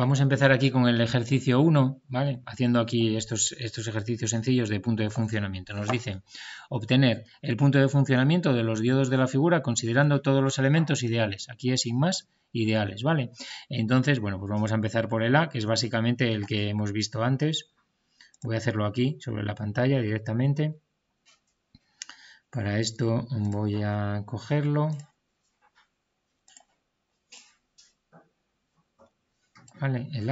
Vamos a empezar aquí con el ejercicio 1, ¿vale? Haciendo aquí estos, estos ejercicios sencillos de punto de funcionamiento. Nos dice, obtener el punto de funcionamiento de los diodos de la figura considerando todos los elementos ideales. Aquí es sin más ideales, ¿vale? Entonces, bueno, pues vamos a empezar por el A, que es básicamente el que hemos visto antes. Voy a hacerlo aquí, sobre la pantalla directamente. Para esto voy a cogerlo, ¿vale? El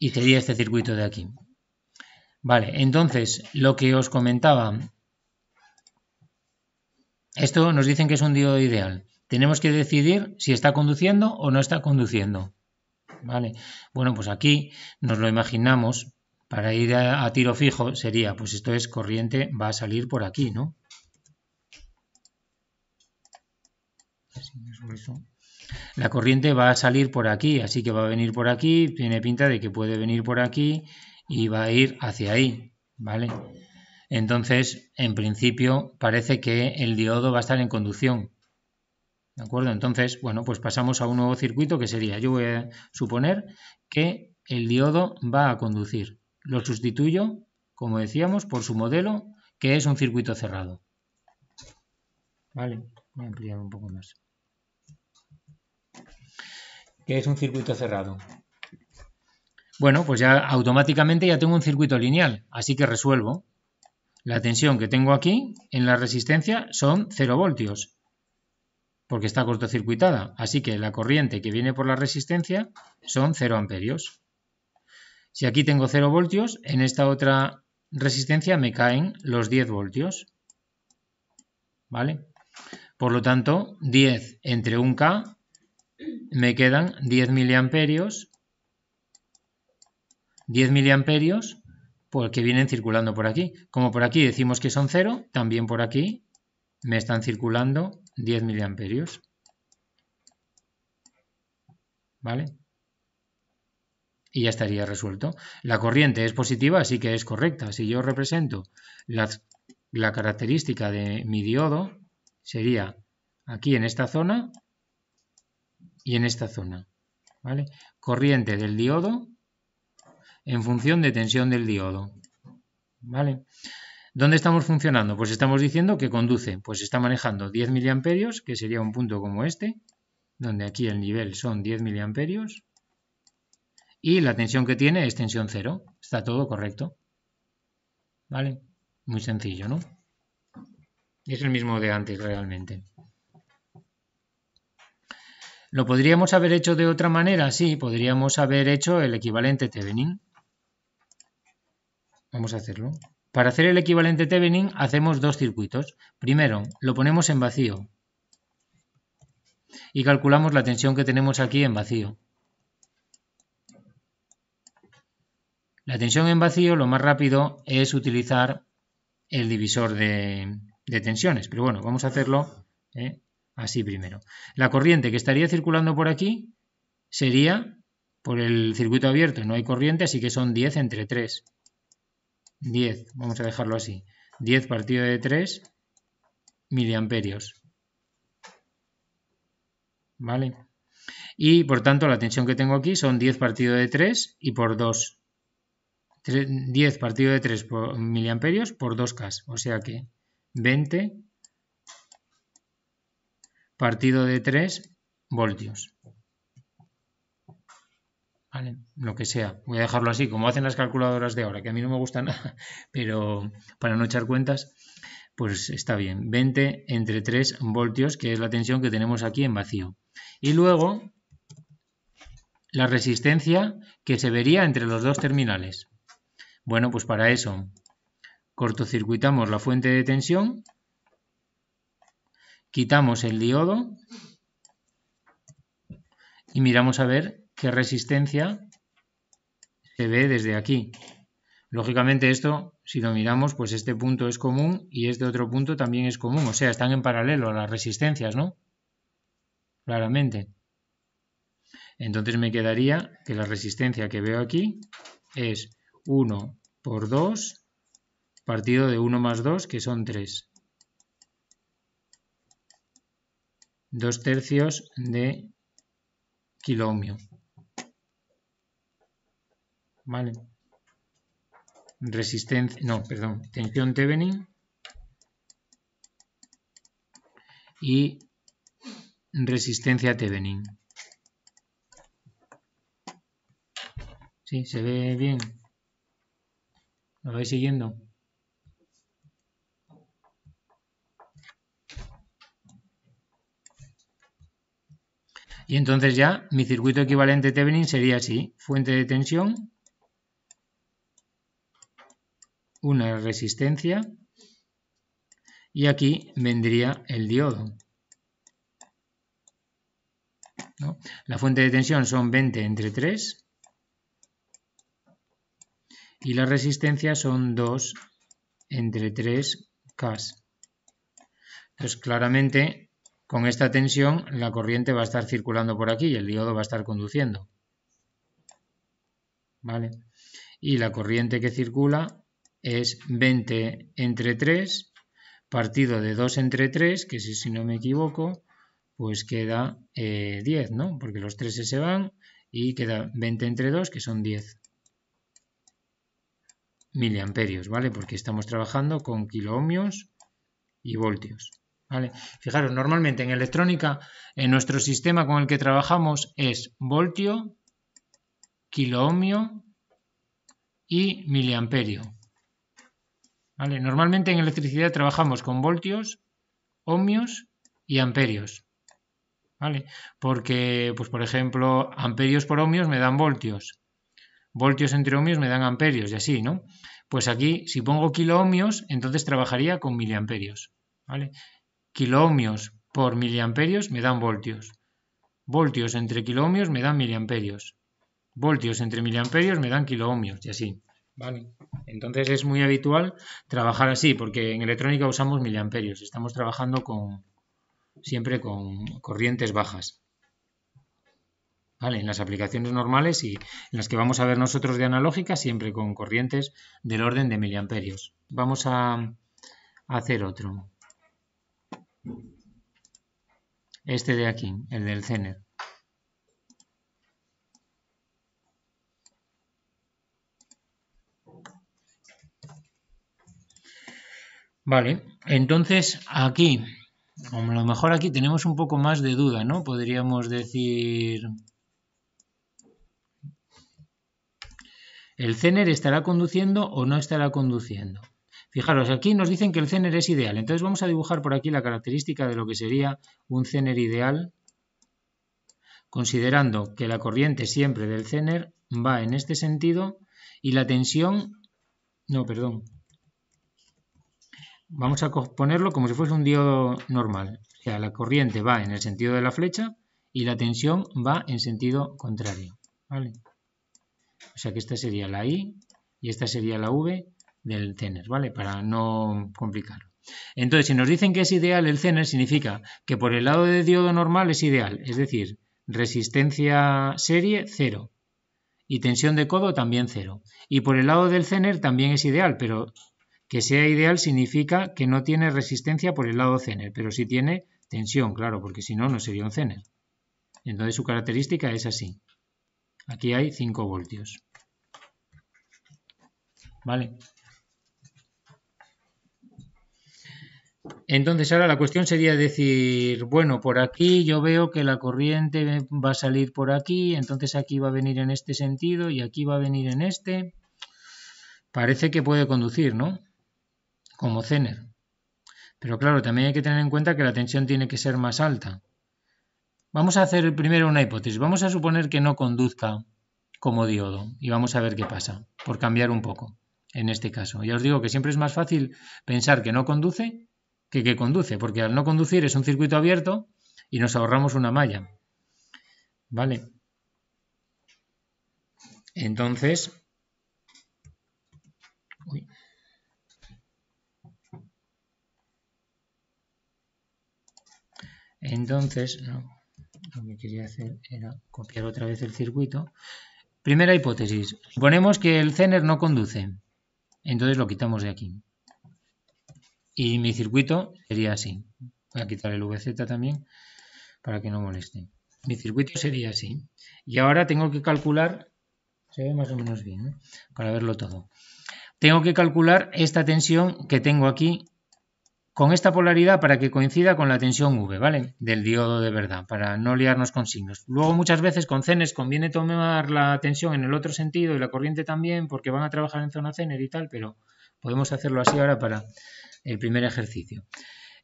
Y sería este circuito de aquí. Vale, entonces, lo que os comentaba. Esto nos dicen que es un diodo ideal. Tenemos que decidir si está conduciendo o no está conduciendo. Vale, bueno, pues aquí nos lo imaginamos. Para ir a, a tiro fijo sería, pues esto es corriente, va a salir por aquí, ¿no? La corriente va a salir por aquí, así que va a venir por aquí, tiene pinta de que puede venir por aquí y va a ir hacia ahí, ¿vale? Entonces, en principio, parece que el diodo va a estar en conducción. ¿De acuerdo? Entonces, bueno, pues pasamos a un nuevo circuito que sería, yo voy a suponer que el diodo va a conducir. Lo sustituyo, como decíamos, por su modelo, que es un circuito cerrado. Vale, voy a ampliar un poco más que es un circuito cerrado. Bueno, pues ya automáticamente ya tengo un circuito lineal, así que resuelvo. La tensión que tengo aquí en la resistencia son 0 voltios, porque está cortocircuitada, así que la corriente que viene por la resistencia son 0 amperios. Si aquí tengo 0 voltios, en esta otra resistencia me caen los 10 voltios. ¿Vale? Por lo tanto, 10 entre 1K me quedan 10 miliamperios, 10 miliamperios porque pues, vienen circulando por aquí. Como por aquí decimos que son cero, también por aquí me están circulando 10 miliamperios. ¿Vale? Y ya estaría resuelto. La corriente es positiva, así que es correcta. Si yo represento la, la característica de mi diodo, sería aquí en esta zona y en esta zona. ¿vale? Corriente del diodo en función de tensión del diodo. ¿Vale? ¿Dónde estamos funcionando? Pues estamos diciendo que conduce, pues está manejando 10 miliamperios, que sería un punto como este, donde aquí el nivel son 10 miliamperios, y la tensión que tiene es tensión cero. Está todo correcto. ¿Vale? Muy sencillo, ¿no? Es el mismo de antes realmente. ¿Lo podríamos haber hecho de otra manera? Sí, podríamos haber hecho el equivalente Thevenin. Vamos a hacerlo. Para hacer el equivalente Thevenin hacemos dos circuitos. Primero, lo ponemos en vacío y calculamos la tensión que tenemos aquí en vacío. La tensión en vacío lo más rápido es utilizar el divisor de, tensiones, pero bueno, vamos a hacerlo. ¿eh? así primero. La corriente que estaría circulando por aquí sería, por el circuito abierto no hay corriente, así que son 10 entre 3. 10, vamos a dejarlo así. 10 partido de 3 miliamperios. ¿Vale? Y por tanto la tensión que tengo aquí son 10 partido de 3 y por 2. 10 partido de 3 miliamperios por 2K, o sea que 20 partido de 3 voltios. lo que sea. Voy a dejarlo así, como hacen las calculadoras de ahora, que a mí no me gusta nada, pero para no echar cuentas, pues está bien. 20 entre 3 voltios, que es la tensión que tenemos aquí en vacío. Y luego la resistencia que se vería entre los dos terminales. Bueno, pues para eso cortocircuitamos la fuente de tensión Quitamos el diodo y miramos a ver qué resistencia se ve desde aquí. Lógicamente esto, si lo miramos, pues este punto es común y este otro punto también es común. O sea, están en paralelo las resistencias, ¿no? Claramente. Entonces me quedaría que la resistencia que veo aquí es 1 por 2 partido de 1 más 2, que son 3. Dos tercios de kilo ohmio. ¿Vale? Resistencia, no, perdón, tensión Thevenin y resistencia Thevenin. ¿Sí? ¿Se ve bien? ¿Lo vais siguiendo? Y entonces ya mi circuito equivalente Thevenin sería así, fuente de tensión, una resistencia y aquí vendría el diodo. La fuente de tensión son 20 entre 3 y la resistencia son 2 entre 3 K. Entonces claramente con esta tensión, la corriente va a estar circulando por aquí y el diodo va a estar conduciendo. ¿Vale? Y la corriente que circula es 20 entre 3 partido de 2 entre 3, que si, si no me equivoco, pues queda 10, eh, ¿no? Porque los 3 se van y queda 20 entre 2, que son 10 miliamperios, ¿vale? Porque estamos trabajando con kiloohmios y voltios. Fijaros, normalmente en electrónica, en nuestro sistema con el que trabajamos es voltio, kiloohmio y miliamperio. Normalmente en electricidad trabajamos con voltios, ohmios y amperios. ¿Vale? Porque, pues por ejemplo, amperios por ohmios me dan voltios. Voltios entre ohmios me dan amperios y así, ¿no? Pues aquí, si pongo kiloohmios, entonces trabajaría con miliamperios. ¿Vale? kilohmios por miliamperios me dan voltios. Voltios entre kilohmios me dan miliamperios. Voltios entre miliamperios me dan kilohmios, y así. Entonces es muy habitual trabajar así, porque en electrónica usamos miliamperios. Estamos trabajando con siempre con corrientes bajas. en las aplicaciones normales y en las que vamos a ver nosotros de analógica, siempre con corrientes del orden de miliamperios. Vamos a hacer otro. Este de aquí, el del Zener. Vale, entonces aquí, a lo mejor aquí tenemos un poco más de duda, ¿no? Podríamos decir... ¿El CENER estará conduciendo o no estará conduciendo? Fijaros, aquí nos dicen que el zener es ideal. Entonces vamos a dibujar por aquí la característica de lo que sería un zener ideal, considerando que la corriente siempre del zener va en este sentido y la tensión... No, perdón. Vamos a ponerlo como si fuese un diodo normal. O sea, la corriente va en el sentido de la flecha y la tensión va en sentido contrario. ¿vale? O sea que esta sería la I y esta sería la V del Zener, ¿vale? Para no complicarlo. Entonces, si nos dicen que es ideal el Zener, significa que por el lado de diodo normal es ideal, es decir, resistencia serie cero. y tensión de codo también cero. Y por el lado del Zener también es ideal, pero que sea ideal significa que no tiene resistencia por el lado Zener, pero sí tiene tensión, claro, porque si no, no sería un Zener. Entonces su característica es así. Aquí hay 5 voltios. ¿Vale? Entonces ahora la cuestión sería decir, bueno, por aquí yo veo que la corriente va a salir por aquí, entonces aquí va a venir en este sentido y aquí va a venir en este. Parece que puede conducir, ¿no? Como Zener. Pero claro, también hay que tener en cuenta que la tensión tiene que ser más alta. Vamos a hacer primero una hipótesis. Vamos a suponer que no conduzca como diodo y vamos a ver qué pasa, por cambiar un poco en este caso. Ya os digo que siempre es más fácil pensar que no conduce que conduce, porque al no conducir es un circuito abierto y nos ahorramos una malla. ¿Vale? Entonces... Entonces, lo que quería hacer era copiar otra vez el circuito. Primera hipótesis, suponemos que el zener no conduce, entonces lo quitamos de aquí. Y mi circuito sería así. Voy a quitar el VZ también para que no moleste. Mi circuito sería así. Y ahora tengo que calcular, se ve más o menos bien, ¿eh? para verlo todo. Tengo que calcular esta tensión que tengo aquí con esta polaridad para que coincida con la tensión V, ¿vale? Del diodo de verdad, para no liarnos con signos. Luego muchas veces con CENES conviene tomar la tensión en el otro sentido y la corriente también porque van a trabajar en zona CENER y tal, pero podemos hacerlo así ahora para el primer ejercicio.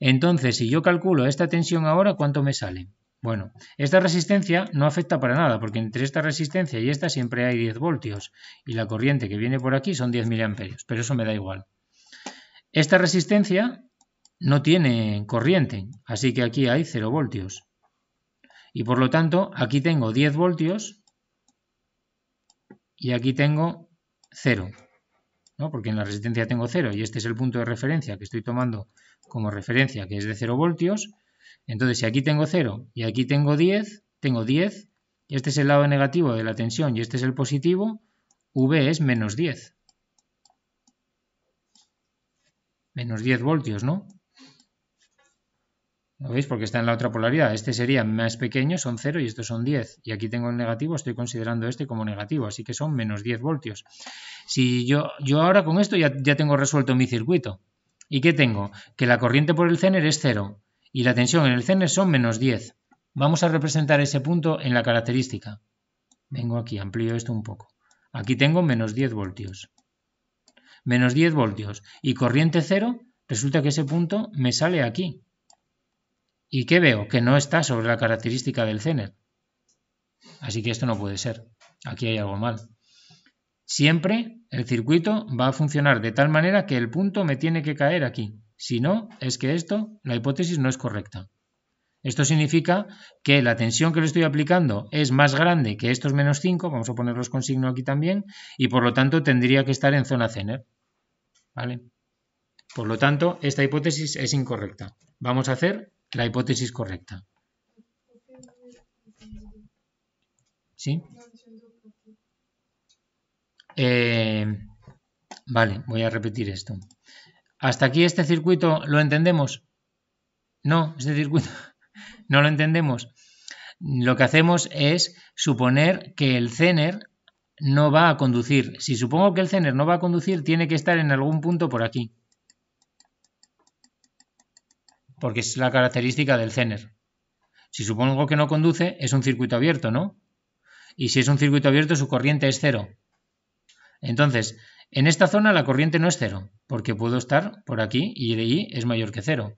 Entonces, si yo calculo esta tensión ahora, ¿cuánto me sale? Bueno, esta resistencia no afecta para nada, porque entre esta resistencia y esta siempre hay 10 voltios, y la corriente que viene por aquí son 10 miliamperios, pero eso me da igual. Esta resistencia no tiene corriente, así que aquí hay 0 voltios. Y por lo tanto, aquí tengo 10 voltios y aquí tengo 0. ¿no? porque en la resistencia tengo 0 y este es el punto de referencia que estoy tomando como referencia, que es de 0 voltios. Entonces, si aquí tengo 0 y aquí tengo 10, tengo 10, y este es el lado negativo de la tensión y este es el positivo, V es menos 10. Menos 10 voltios, ¿no? ¿Lo veis? Porque está en la otra polaridad. Este sería más pequeño, son 0 y estos son 10. Y aquí tengo el negativo, estoy considerando este como negativo, así que son menos 10 voltios. Si yo, yo ahora con esto ya, ya tengo resuelto mi circuito. ¿Y qué tengo? Que la corriente por el zener es 0 y la tensión en el zener son menos 10. Vamos a representar ese punto en la característica. Vengo aquí, amplío esto un poco. Aquí tengo menos 10 voltios. Menos 10 voltios y corriente 0, resulta que ese punto me sale aquí ¿Y qué veo? Que no está sobre la característica del zener. Así que esto no puede ser. Aquí hay algo mal. Siempre el circuito va a funcionar de tal manera que el punto me tiene que caer aquí. Si no, es que esto, la hipótesis no es correcta. Esto significa que la tensión que le estoy aplicando es más grande que estos menos 5, vamos a ponerlos con signo aquí también, y por lo tanto tendría que estar en zona zener. ¿Vale? Por lo tanto, esta hipótesis es incorrecta. Vamos a hacer la hipótesis correcta. ¿Sí? Eh, vale, voy a repetir esto. ¿Hasta aquí este circuito lo entendemos? No, este circuito no lo entendemos. Lo que hacemos es suponer que el cener no va a conducir. Si supongo que el cener no va a conducir, tiene que estar en algún punto por aquí porque es la característica del Zener. Si supongo que no conduce, es un circuito abierto, ¿no? Y si es un circuito abierto, su corriente es cero. Entonces, en esta zona la corriente no es cero, porque puedo estar por aquí y I es mayor que cero,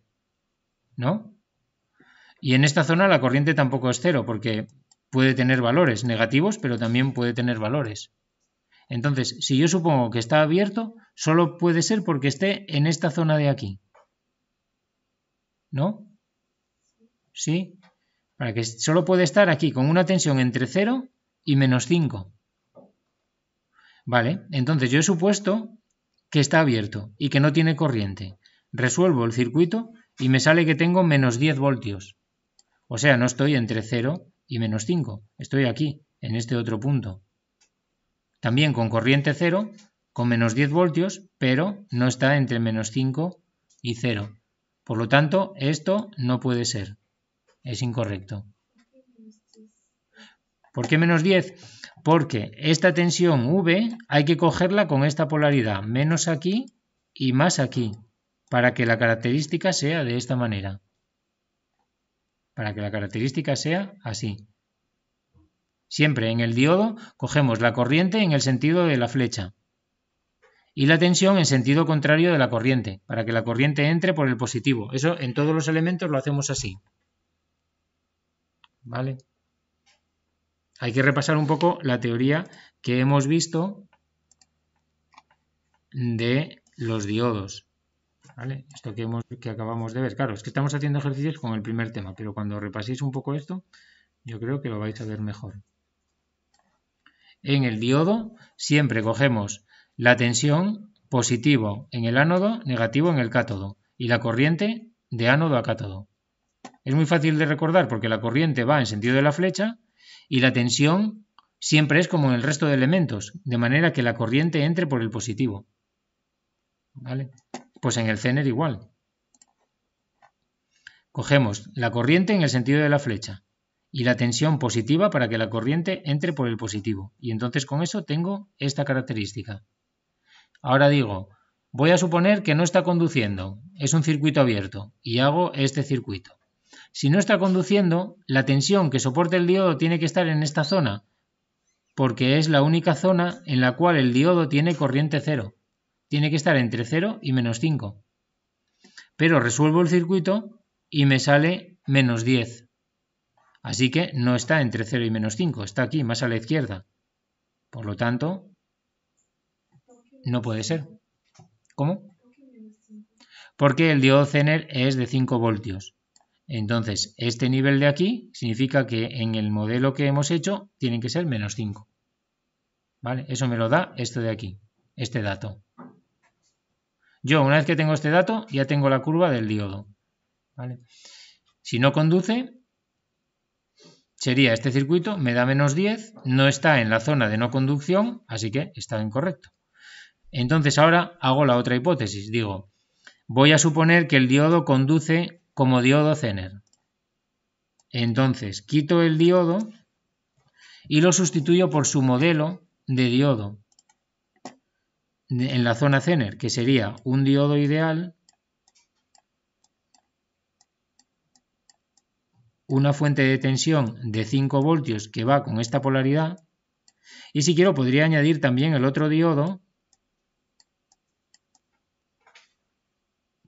¿no? Y en esta zona la corriente tampoco es cero, porque puede tener valores negativos, pero también puede tener valores. Entonces, si yo supongo que está abierto, solo puede ser porque esté en esta zona de aquí. ¿No? ¿Sí? Para que solo puede estar aquí con una tensión entre 0 y menos 5. Vale, entonces yo he supuesto que está abierto y que no tiene corriente. Resuelvo el circuito y me sale que tengo menos 10 voltios. O sea, no estoy entre 0 y menos 5. Estoy aquí, en este otro punto. También con corriente 0, con menos 10 voltios, pero no está entre menos 5 y 0. Por lo tanto, esto no puede ser. Es incorrecto. ¿Por qué menos 10? Porque esta tensión V hay que cogerla con esta polaridad, menos aquí y más aquí, para que la característica sea de esta manera. Para que la característica sea así. Siempre en el diodo cogemos la corriente en el sentido de la flecha y la tensión en sentido contrario de la corriente, para que la corriente entre por el positivo. Eso en todos los elementos lo hacemos así. ¿Vale? Hay que repasar un poco la teoría que hemos visto de los diodos. ¿Vale? Esto que, que acabamos de ver. Claro, es que estamos haciendo ejercicios con el primer tema, pero cuando repaséis un poco esto, yo creo que lo vais a ver mejor. En el diodo siempre cogemos la tensión positivo en el ánodo, negativo en el cátodo y la corriente de ánodo a cátodo. Es muy fácil de recordar porque la corriente va en sentido de la flecha y la tensión siempre es como en el resto de elementos, de manera que la corriente entre por el positivo. ¿Vale? Pues en el zener igual. Cogemos la corriente en el sentido de la flecha y la tensión positiva para que la corriente entre por el positivo. Y entonces con eso tengo esta característica. Ahora digo, voy a suponer que no está conduciendo, es un circuito abierto, y hago este circuito. Si no está conduciendo, la tensión que soporta el diodo tiene que estar en esta zona, porque es la única zona en la cual el diodo tiene corriente cero. Tiene que estar entre 0 y menos 5. Pero resuelvo el circuito y me sale menos 10. Así que no está entre 0 y menos 5, está aquí, más a la izquierda. Por lo tanto, no puede ser. ¿Cómo? Porque el diodo Zener es de 5 voltios. Entonces, este nivel de aquí significa que en el modelo que hemos hecho tienen que ser menos 5. ¿Vale? Eso me lo da esto de aquí, este dato. Yo, una vez que tengo este dato, ya tengo la curva del diodo. ¿Vale? Si no conduce, sería este circuito, me da menos 10, no está en la zona de no conducción, así que está incorrecto. Entonces ahora hago la otra hipótesis. Digo, voy a suponer que el diodo conduce como diodo Zener. Entonces quito el diodo y lo sustituyo por su modelo de diodo en la zona Zener, que sería un diodo ideal, una fuente de tensión de 5 voltios que va con esta polaridad, y si quiero podría añadir también el otro diodo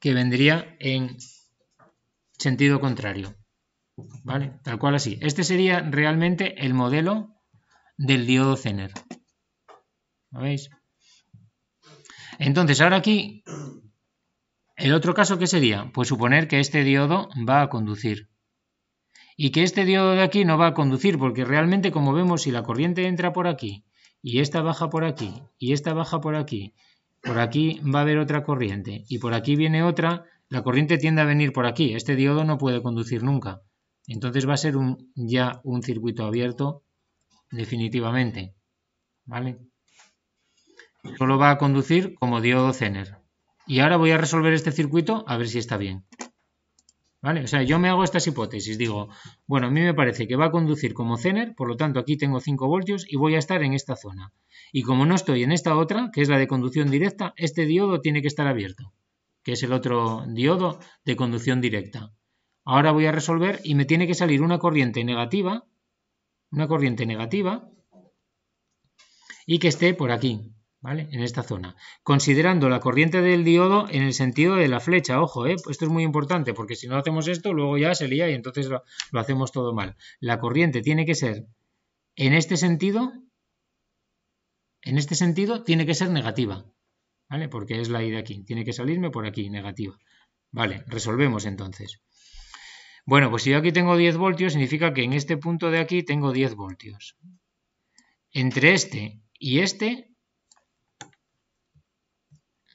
que vendría en sentido contrario. ¿Vale? Tal cual así. Este sería realmente el modelo del diodo Zener. ¿Lo veis? Entonces, ahora aquí, el otro caso, ¿qué sería? Pues suponer que este diodo va a conducir. Y que este diodo de aquí no va a conducir, porque realmente, como vemos, si la corriente entra por aquí, y esta baja por aquí, y esta baja por aquí, por aquí va a haber otra corriente y por aquí viene otra, la corriente tiende a venir por aquí. Este diodo no puede conducir nunca. Entonces va a ser ya un circuito abierto definitivamente. ¿Vale? Solo va a conducir como diodo Zener. Y ahora voy a resolver este circuito a ver si está bien. O sea, yo me hago estas hipótesis. Digo, bueno, a mí me parece que va a conducir como Zener, por lo tanto aquí tengo 5 voltios y voy a estar en esta zona. Y como no estoy en esta otra, que es la de conducción directa, este diodo tiene que estar abierto, que es el otro diodo de conducción directa. Ahora voy a resolver y me tiene que salir una corriente negativa, una corriente negativa, y que esté por aquí. ¿Vale? En esta zona. Considerando la corriente del diodo en el sentido de la flecha. Ojo, ¿eh? esto es muy importante porque si no hacemos esto, luego ya se lía y entonces lo, hacemos todo mal. La corriente tiene que ser en este sentido, en este sentido tiene que ser negativa. ¿Vale? Porque es la I de aquí. Tiene que salirme por aquí, negativa. Vale, resolvemos entonces. Bueno, pues si yo aquí tengo 10 voltios, significa que en este punto de aquí tengo 10 voltios. Entre este y este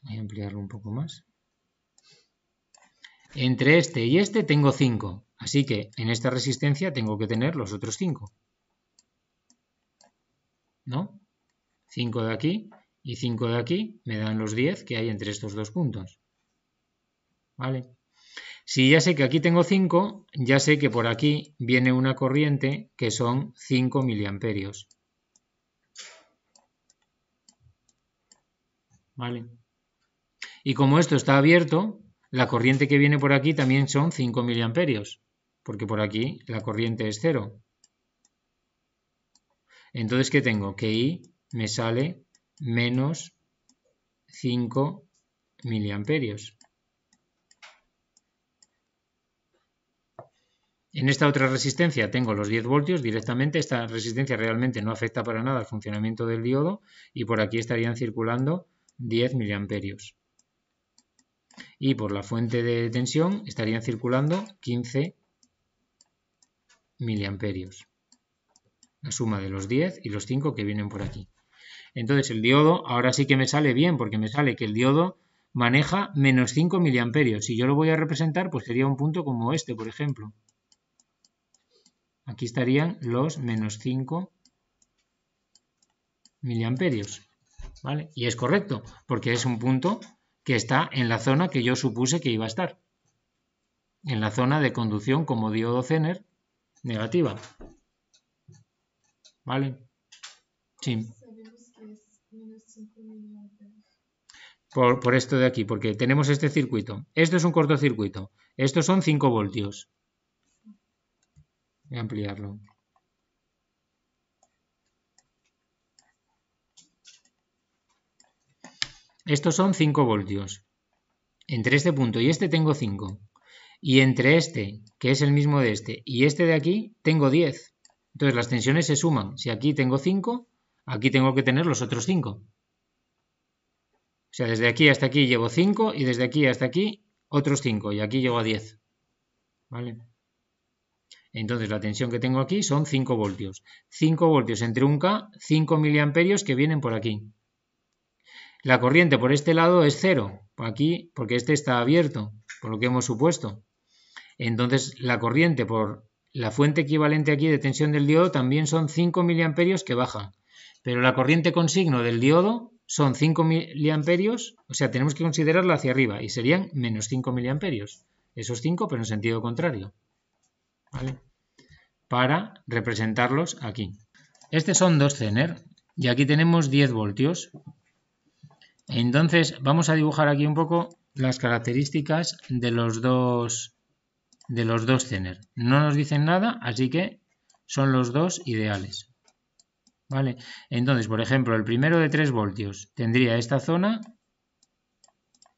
Voy a ampliarlo un poco más. Entre este y este tengo 5, así que en esta resistencia tengo que tener los otros 5. ¿No? 5 de aquí y 5 de aquí me dan los 10 que hay entre estos dos puntos. ¿Vale? Si ya sé que aquí tengo 5, ya sé que por aquí viene una corriente que son 5 miliamperios. ¿Vale? Y como esto está abierto, la corriente que viene por aquí también son 5 miliamperios, porque por aquí la corriente es cero. Entonces, ¿qué tengo? Que I me sale menos 5 miliamperios. En esta otra resistencia tengo los 10 voltios directamente, esta resistencia realmente no afecta para nada al funcionamiento del diodo y por aquí estarían circulando 10 miliamperios y por la fuente de tensión estarían circulando 15 miliamperios. La suma de los 10 y los 5 que vienen por aquí. Entonces el diodo, ahora sí que me sale bien, porque me sale que el diodo maneja menos 5 miliamperios. Si yo lo voy a representar, pues sería un punto como este, por ejemplo. Aquí estarían los menos 5 miliamperios. Y es correcto, porque es un punto que está en la zona que yo supuse que iba a estar, en la zona de conducción, como diodo Zener, negativa. ¿Vale? Sí. Por, por, esto de aquí, porque tenemos este circuito. Esto es un cortocircuito. Estos son 5 voltios. Voy a ampliarlo. Estos son 5 voltios. Entre este punto y este tengo 5. Y entre este, que es el mismo de este, y este de aquí, tengo 10. Entonces las tensiones se suman. Si aquí tengo 5, aquí tengo que tener los otros 5. O sea, desde aquí hasta aquí llevo 5 y desde aquí hasta aquí otros 5 y aquí llego a 10. ¿Vale? Entonces la tensión que tengo aquí son 5 voltios. 5 voltios entre un K, 5 miliamperios que vienen por aquí. La corriente por este lado es cero, aquí, porque este está abierto, por lo que hemos supuesto. Entonces, la corriente por la fuente equivalente aquí de tensión del diodo también son 5 miliamperios que bajan. Pero la corriente con signo del diodo son 5 miliamperios, o sea, tenemos que considerarla hacia arriba y serían menos 5 miliamperios. Esos 5, pero en sentido contrario. ¿Vale? Para representarlos aquí. Estos son dos zener y aquí tenemos 10 voltios. Entonces vamos a dibujar aquí un poco las características de los dos de los dos No nos dicen nada, así que son los dos ideales. ¿Vale? Entonces, por ejemplo, el primero de 3 voltios tendría esta zona,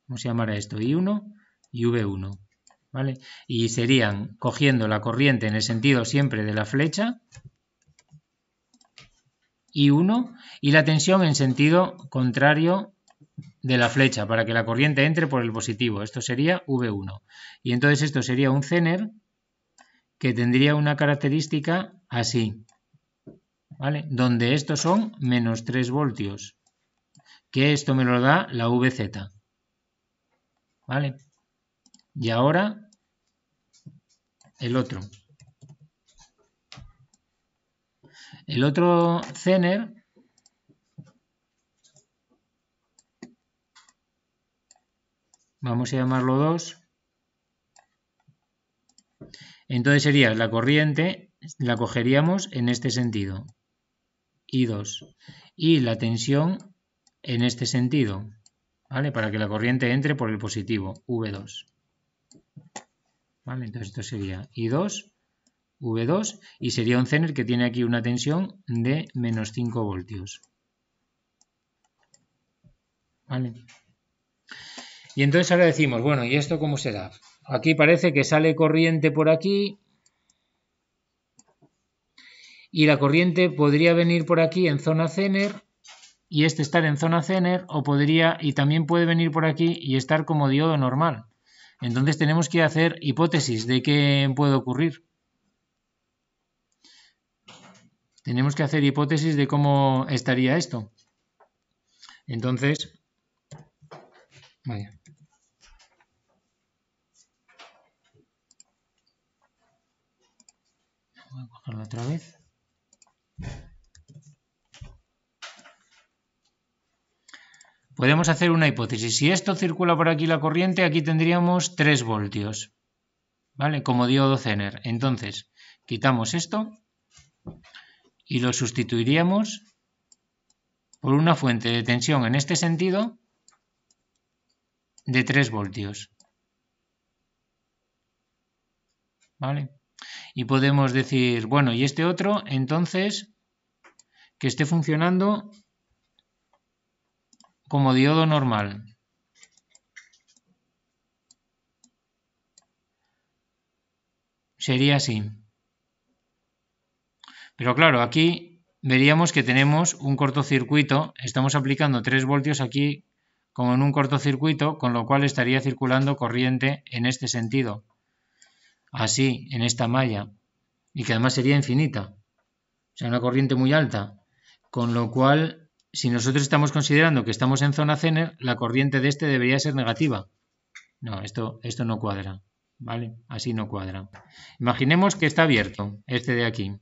vamos a llamar a esto I1 y V1. ¿Vale? Y serían cogiendo la corriente en el sentido siempre de la flecha, I1, y la tensión en sentido contrario de la flecha para que la corriente entre por el positivo. Esto sería V1. Y entonces esto sería un zener que tendría una característica así, ¿vale? Donde estos son menos 3 voltios, que esto me lo da la VZ, ¿vale? Y ahora el otro. El otro zener Vamos a llamarlo 2. Entonces sería la corriente, la cogeríamos en este sentido. i 2. Y la tensión en este sentido. ¿Vale? Para que la corriente entre por el positivo. V2. ¿Vale? Entonces esto sería I2, V2 y sería un zener que tiene aquí una tensión de menos 5 voltios. ¿Vale? Y entonces ahora decimos, bueno, ¿y esto cómo será? Aquí parece que sale corriente por aquí y la corriente podría venir por aquí en zona Zener y este estar en zona Zener o podría y también puede venir por aquí y estar como diodo normal. Entonces tenemos que hacer hipótesis de qué puede ocurrir. Tenemos que hacer hipótesis de cómo estaría esto. Entonces, vaya. a otra vez. Podemos hacer una hipótesis. Si esto circula por aquí la corriente, aquí tendríamos 3 voltios. ¿Vale? Como diodo Zener. Entonces, quitamos esto y lo sustituiríamos por una fuente de tensión en este sentido de 3 voltios. ¿Vale? Y podemos decir, bueno, y este otro, entonces, que esté funcionando como diodo normal. Sería así. Pero claro, aquí veríamos que tenemos un cortocircuito, estamos aplicando 3 voltios aquí como en un cortocircuito, con lo cual estaría circulando corriente en este sentido así, en esta malla, y que además sería infinita, o sea, una corriente muy alta, con lo cual, si nosotros estamos considerando que estamos en zona Zener, la corriente de este debería ser negativa. No, esto, esto no cuadra, ¿vale? Así no cuadra. Imaginemos que está abierto, este de aquí,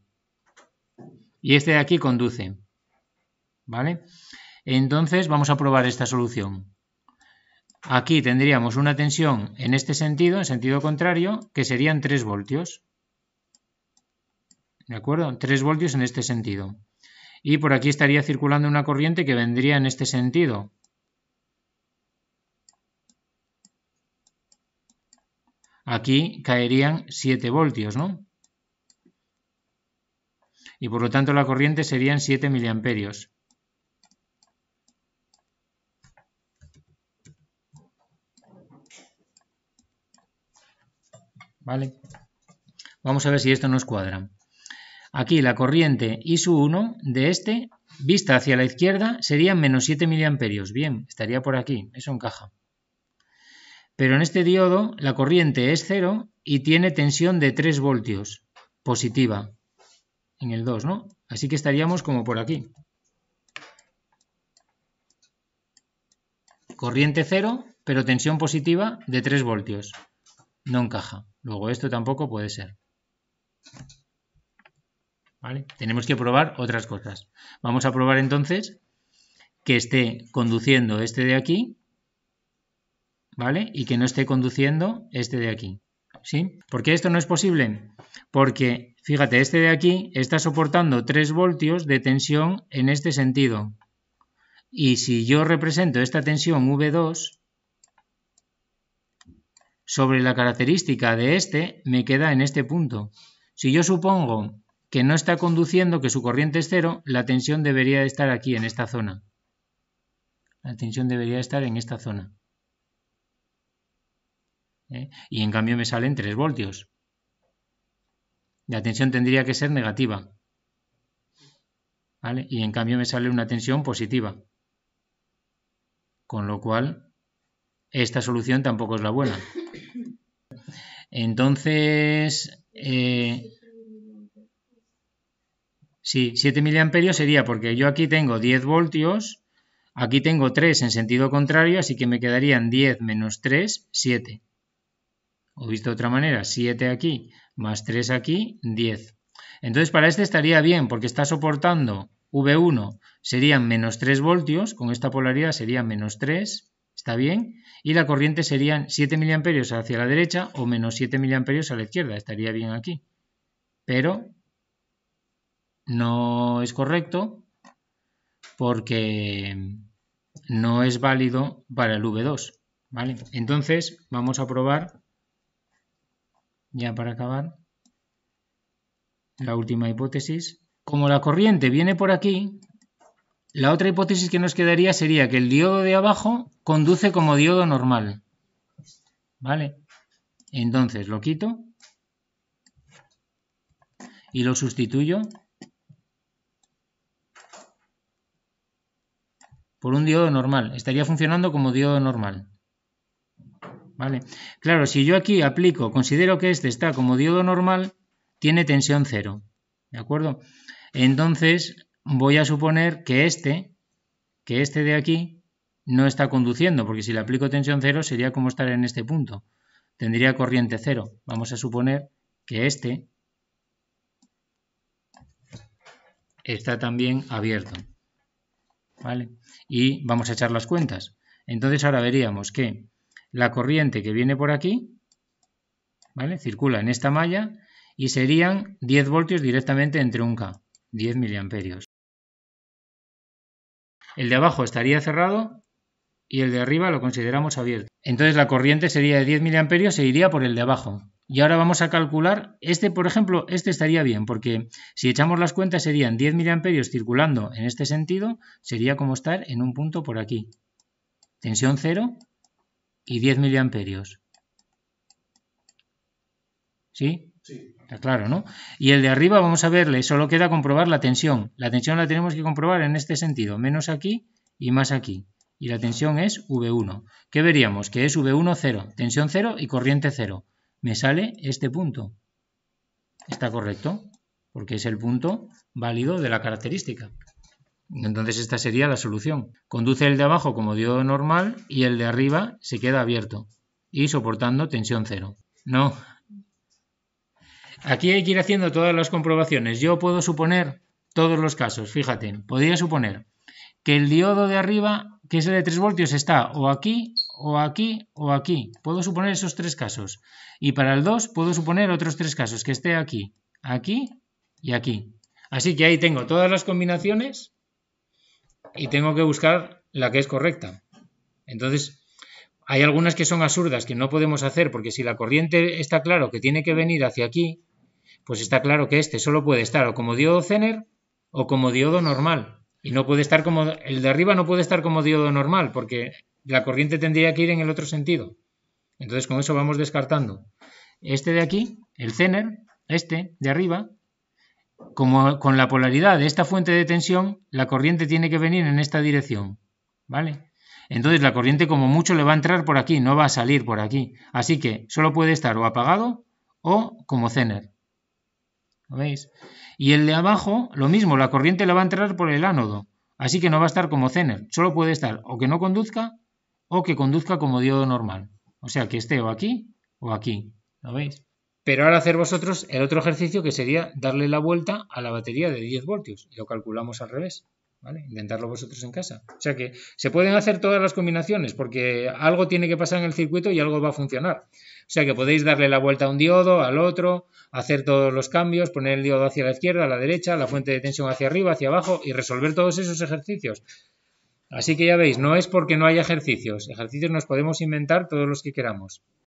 y este de aquí conduce, ¿vale? Entonces vamos a probar esta solución. Aquí tendríamos una tensión en este sentido, en sentido contrario, que serían 3 voltios. ¿De acuerdo? 3 voltios en este sentido. Y por aquí estaría circulando una corriente que vendría en este sentido. Aquí caerían 7 voltios, ¿no? Y por lo tanto la corriente serían 7 miliamperios. ¿vale? Vamos a ver si esto nos cuadra. Aquí la corriente i 1 de este, vista hacia la izquierda, sería menos 7 miliamperios. Bien, estaría por aquí, eso encaja. Pero en este diodo la corriente es cero y tiene tensión de 3 voltios, positiva, en el 2, ¿no? Así que estaríamos como por aquí. Corriente cero, pero tensión positiva de 3 voltios no encaja. Luego esto tampoco puede ser. ¿Vale? Tenemos que probar otras cosas. Vamos a probar entonces que esté conduciendo este de aquí, ¿vale? Y que no esté conduciendo este de aquí, ¿sí? ¿Por qué esto no es posible? Porque, fíjate, este de aquí está soportando 3 voltios de tensión en este sentido. Y si yo represento esta tensión V2, sobre la característica de este me queda en este punto. Si yo supongo que no está conduciendo, que su corriente es cero, la tensión debería estar aquí, en esta zona. La tensión debería estar en esta zona. ¿Eh? Y en cambio me salen 3 voltios. La tensión tendría que ser negativa. Y en cambio me sale una tensión positiva. Con lo cual, esta solución tampoco es la buena. Entonces, eh, sí, 7 miliamperios sería porque yo aquí tengo 10 voltios, aquí tengo 3 en sentido contrario, así que me quedarían 10 menos 3, 7. O visto de otra manera, 7 aquí más 3 aquí, 10. Entonces para este estaría bien porque está soportando V1 serían menos 3 voltios, con esta polaridad serían menos 3, ¿Está bien? Y la corriente serían 7 mA hacia la derecha o menos 7 mA a la izquierda. Estaría bien aquí. Pero no es correcto porque no es válido para el V2. ¿vale? Entonces vamos a probar, ya para acabar, la última hipótesis. Como la corriente viene por aquí, la otra hipótesis que nos quedaría sería que el diodo de abajo conduce como diodo normal. ¿Vale? Entonces lo quito y lo sustituyo por un diodo normal. Estaría funcionando como diodo normal. ¿Vale? Claro, si yo aquí aplico, considero que este está como diodo normal, tiene tensión cero. ¿De acuerdo? Entonces, voy a suponer que este, que este de aquí, no está conduciendo, porque si le aplico tensión cero sería como estar en este punto. Tendría corriente cero. Vamos a suponer que este está también abierto. ¿Vale? Y vamos a echar las cuentas. Entonces ahora veríamos que la corriente que viene por aquí, ¿vale? Circula en esta malla y serían 10 voltios directamente entre un K, 10 miliamperios. El de abajo estaría cerrado y el de arriba lo consideramos abierto. Entonces la corriente sería de 10 mA, se iría por el de abajo. Y ahora vamos a calcular, este por ejemplo, este estaría bien, porque si echamos las cuentas serían 10 mA circulando en este sentido, sería como estar en un punto por aquí. Tensión cero y 10 mA. ¿Sí? Sí. Ah, claro, ¿no? Y el de arriba vamos a verle, solo queda comprobar la tensión. La tensión la tenemos que comprobar en este sentido, menos aquí y más aquí. Y la tensión es V1. ¿Qué veríamos? Que es V1 0, tensión 0 y corriente 0. Me sale este punto. Está correcto, porque es el punto válido de la característica. Entonces esta sería la solución. Conduce el de abajo como diodo normal y el de arriba se queda abierto y soportando tensión 0. No, Aquí hay que ir haciendo todas las comprobaciones. Yo puedo suponer todos los casos, fíjate, podría suponer que el diodo de arriba, que es el de 3 voltios, está o aquí, o aquí, o aquí. Puedo suponer esos tres casos. Y para el 2 puedo suponer otros tres casos, que esté aquí, aquí y aquí. Así que ahí tengo todas las combinaciones y tengo que buscar la que es correcta. Entonces, hay algunas que son absurdas que no podemos hacer porque si la corriente está claro que tiene que venir hacia aquí, pues está claro que este solo puede estar o como diodo Zener o como diodo normal. Y no puede estar como. El de arriba no puede estar como diodo normal, porque la corriente tendría que ir en el otro sentido. Entonces, con eso vamos descartando. Este de aquí, el Zener, este de arriba, como con la polaridad de esta fuente de tensión, la corriente tiene que venir en esta dirección. ¿Vale? Entonces la corriente como mucho le va a entrar por aquí, no va a salir por aquí. Así que solo puede estar o apagado o como Zener. ¿Lo veis? Y el de abajo, lo mismo, la corriente la va a entrar por el ánodo. Así que no va a estar como Zener. Solo puede estar o que no conduzca o que conduzca como diodo normal. O sea, que esté o aquí o aquí. ¿Lo veis? Pero ahora hacer vosotros el otro ejercicio que sería darle la vuelta a la batería de 10 voltios. Y lo calculamos al revés. ¿Vale? Intentarlo vosotros en casa. O sea que se pueden hacer todas las combinaciones porque algo tiene que pasar en el circuito y algo va a funcionar. O sea que podéis darle la vuelta a un diodo, al otro, hacer todos los cambios, poner el diodo hacia la izquierda, a la derecha, la fuente de tensión hacia arriba, hacia abajo y resolver todos esos ejercicios. Así que ya veis, no es porque no haya ejercicios. Ejercicios nos podemos inventar todos los que queramos.